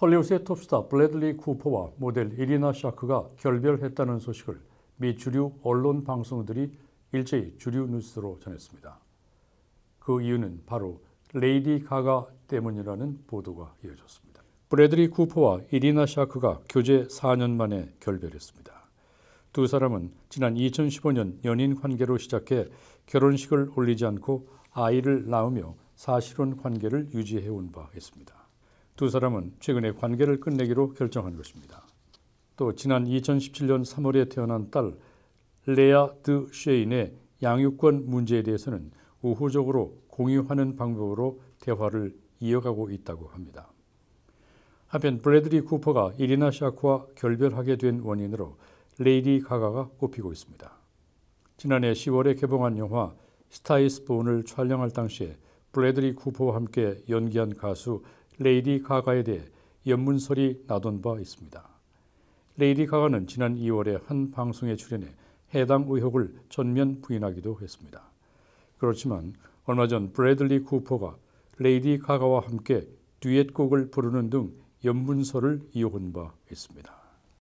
헐리우드의 톱스타 블래들리 쿠퍼와 모델 이리나 샤크가 결별했다는 소식을 미 주류 언론 방송들이 일제히 주류 뉴스로 전했습니다. 그 이유는 바로 레이디 가가 때문이라는 보도가 이어졌습니다. 브래들리 쿠퍼와 이리나 샤크가 교제 4년 만에 결별했습니다. 두 사람은 지난 2015년 연인 관계로 시작해 결혼식을 올리지 않고 아이를 낳으며 사실혼 관계를 유지해온 바 있습니다. 두 사람은 최근에 관계를 끝내기로 결정한 것입니다. 또 지난 2017년 3월에 태어난 딸 레아 드 쉐인의 양육권 문제에 대해서는 우호적으로 공유하는 방법으로 대화를 이어가고 있다고 합니다. 한편 브래드리 쿠퍼가 이리나 샤크와 결별하게 된 원인으로 레이디 가가가 꼽히고 있습니다. 지난해 10월에 개봉한 영화 스타이스본을 촬영할 당시에 브래드리 쿠퍼와 함께 연기한 가수 레이디 가가에 대해 연문설이 나돈 바 있습니다. 레이디 가가는 지난 2월에 한 방송에 출연해 해당 의혹을 전면 부인하기도 했습니다. 그렇지만 얼마 전 브래들리 쿠퍼가 레이디 가가와 함께 듀엣곡을 부르는 등 연문설을 이어온 바 있습니다.